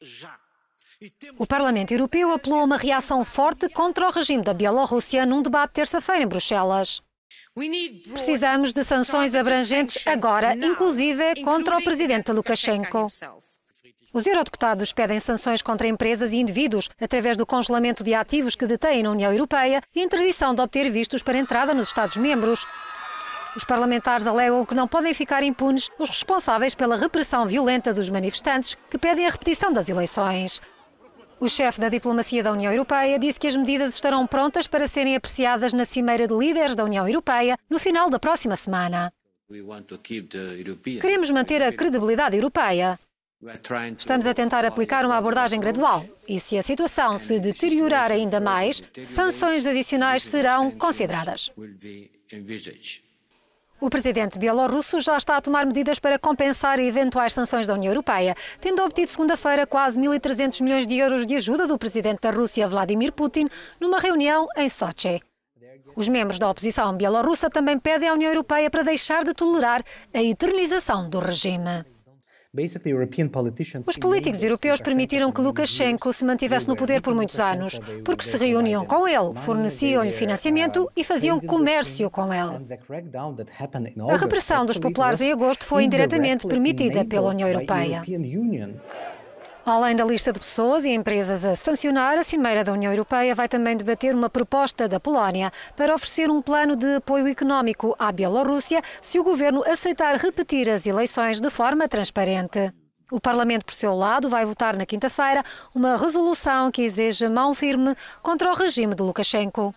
já. O Parlamento Europeu apelou a uma reação forte contra o regime da Bielorrússia num debate terça-feira em Bruxelas. Precisamos de sanções abrangentes agora, inclusive contra o presidente Lukashenko. Os eurodeputados pedem sanções contra empresas e indivíduos através do congelamento de ativos que detêm na União Europeia e interdição de obter vistos para entrada nos Estados-membros, os parlamentares alegam que não podem ficar impunes os responsáveis pela repressão violenta dos manifestantes que pedem a repetição das eleições. O chefe da diplomacia da União Europeia disse que as medidas estarão prontas para serem apreciadas na Cimeira de Líderes da União Europeia no final da próxima semana. Queremos manter a credibilidade europeia. Estamos a tentar aplicar uma abordagem gradual e, se a situação se deteriorar ainda mais, sanções adicionais serão consideradas. O presidente bielorrusso já está a tomar medidas para compensar eventuais sanções da União Europeia, tendo obtido segunda-feira quase 1.300 milhões de euros de ajuda do presidente da Rússia, Vladimir Putin, numa reunião em Sochi. Os membros da oposição bielorrussa também pedem à União Europeia para deixar de tolerar a eternização do regime. Os políticos europeus permitiram que Lukashenko se mantivesse no uh, poder por muitos anos, porque se reuniam com ele, forneciam-lhe financiamento uh, e faziam comércio com ele. A repressão dos populares em agosto foi indiretamente permitida pela União Europeia. Além da lista de pessoas e empresas a sancionar, a Cimeira da União Europeia vai também debater uma proposta da Polónia para oferecer um plano de apoio económico à Bielorrússia se o governo aceitar repetir as eleições de forma transparente. O Parlamento, por seu lado, vai votar na quinta-feira uma resolução que exige mão firme contra o regime de Lukashenko.